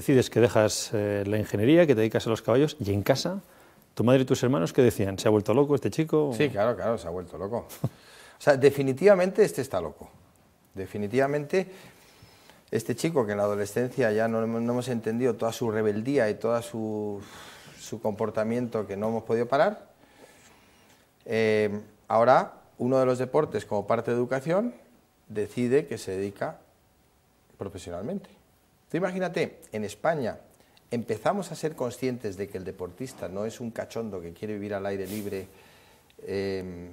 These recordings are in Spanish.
decides que dejas eh, la ingeniería, que te dedicas a los caballos y en casa, tu madre y tus hermanos, ¿qué decían? ¿Se ha vuelto loco este chico? Sí, claro, claro, se ha vuelto loco. O sea, definitivamente este está loco. Definitivamente este chico que en la adolescencia ya no, hemos entendido toda su rebeldía y todo su, comportamiento que no hemos podido parar, eh, ahora uno de los deportes como parte de educación decide que se dedica profesionalmente. Tú imagínate, en España empezamos a ser conscientes de que el deportista no es un cachondo que quiere vivir al aire libre, em,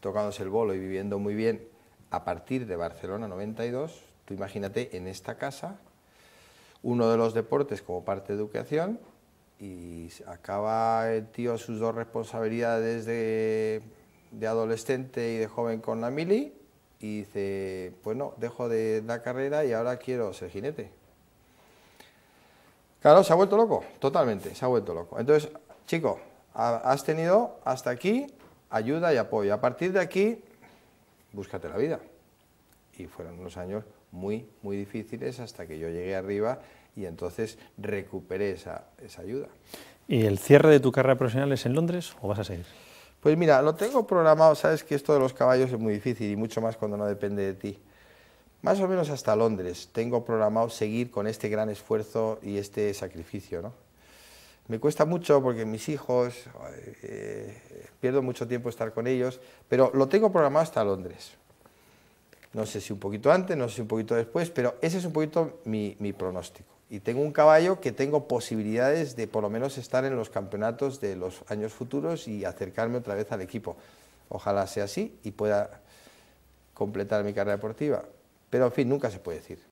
tocándose el bolo y viviendo muy bien, a partir de Barcelona 92, tú imagínate en esta casa, uno de los deportes como parte de educación, y acaba el tío sus dos responsabilidades de, de adolescente y de joven con la mili, y dice, pues no, dejo de la carrera y ahora quiero ser jinete. Claro, se ha vuelto loco, totalmente, se ha vuelto loco. Entonces, chico, has tenido hasta aquí ayuda y apoyo. A partir de aquí, búscate la vida. Y fueron unos años muy, muy difíciles hasta que yo llegué arriba y entonces recuperé esa, esa ayuda. ¿Y el cierre de tu carrera profesional es en Londres o vas a seguir? Pues mira, lo tengo programado, sabes que esto de los caballos es muy difícil y mucho más cuando no depende de ti más o menos hasta Londres. Tengo programado seguir con este gran esfuerzo y este sacrificio. ¿no? Me cuesta mucho porque mis hijos, eh, pierdo mucho tiempo estar con ellos, pero lo tengo programado hasta Londres. No sé si un poquito antes, no sé si un poquito después, pero ese es un poquito mi pronóstico. Y tengo un caballo que tengo posibilidades de por lo menos estar en los campeonatos de los años futuros y acercarme otra vez al equipo. Ojalá sea así y pueda completar mi carrera deportiva. Pero en fin, nunca se puede decir.